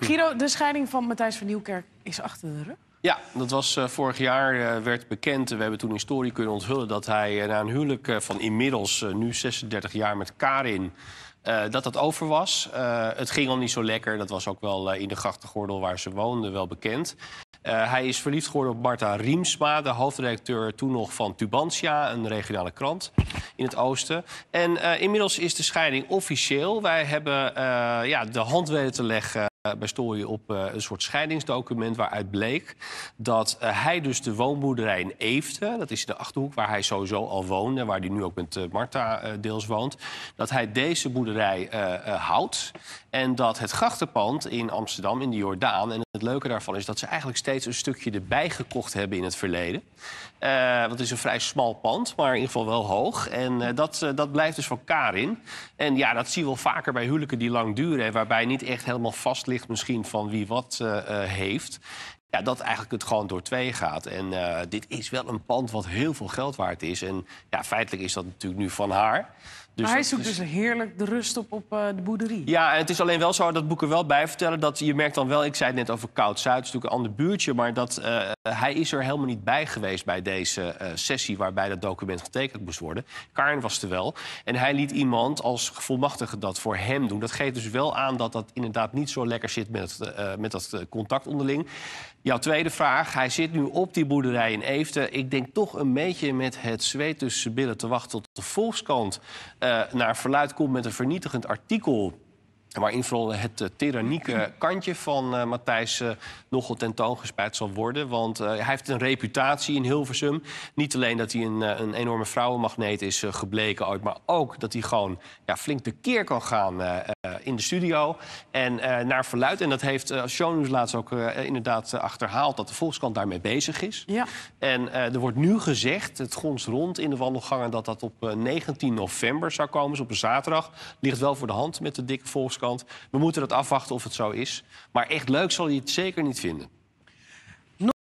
Giro, de scheiding van Matthijs van Nieuwkerk is achter de rug. Ja, dat was eh, vorig jaar eh, werd bekend. We hebben toen in story kunnen onthullen dat hij eh, na een huwelijk van inmiddels nu 36 jaar met Karin. dat dat over was. het ging al niet zo lekker. Dat was ook wel in de grachtengordel waar ze woonden wel bekend. hij is verliefd geworden op Marta Riemsma, de hoofdredacteur toen nog van Tubantia, een regionale krant in het oosten. En inmiddels is de scheiding officieel. Wij hebben ja, de hand weten te leggen eh, bij je op eh, een soort scheidingsdocument waaruit bleek dat eh, hij dus de woonboerderij in Eefte, dat is de achterhoek waar hij sowieso al woonde, waar hij nu ook met Marta deels woont, dat hij deze boerderij houdt en dat het grachtenpand in Amsterdam, in de Jordaan, en het leuke daarvan is dat ze eigenlijk steeds een stukje erbij gekocht hebben in het verleden. Uh, dat is een vrij smal pand, maar in ieder geval wel hoog. En dat, dat blijft dus van Karin. En ja, dat zie je wel vaker bij huwelijken die lang duren, waarbij niet echt helemaal vast ligt misschien van wie wat eh, eh, heeft. Ja, dat eigenlijk het gewoon door twee gaat. En eh, dit is wel een pand wat heel veel geld waard is. En ja, feitelijk is dat natuurlijk nu van haar. Dus maar hij zoekt dus, dus, heerlijk de rust op op eh, de boerderie. Ja, en het is alleen wel zo, dat boek er wel bij vertellen... dat je merkt dan wel, ik zei het net over Koud-Zuid... het is natuurlijk een ander buurtje, maar dat, eh, hij is er helemaal niet bij geweest... bij deze sessie waarbij dat document getekend moest worden. Karin was er wel. En hij liet iemand als volmachtige dat voor hem doen. Dat geeft dus wel aan dat dat inderdaad niet zo lekker zit met, met dat contact onderling. Jouw tweede vraag. Hij zit nu op die boerderij in Eefte. Ik denk toch een beetje met het zweet tussen billen te wachten tot de Volkskrant eh, naar verluid komt met een vernietigend artikel. Waarin vooral het uh, tyrannieke kantje van eh, Matthijs uh, nogal tentoongespreid zal worden. Want hij heeft een reputatie in Hilversum. Niet alleen dat hij een, een enorme vrouwenmagneet is gebleken ooit, maar ook dat hij gewoon ja, flink de keer kan gaan eh, in de studio. En eh, naar verluid, en dat heeft uh, eh, Shownews laatst ook inderdaad achterhaald... dat de volkskant daarmee bezig is. Ja. En er wordt nu gezegd, het gons rond in de wandelgangen... dat dat op 19 november zou komen, dus op een zaterdag. Ligt wel voor de hand met de dikke volkskant. We moeten dat afwachten of het zo is. Maar echt leuk zal je het zeker niet vinden.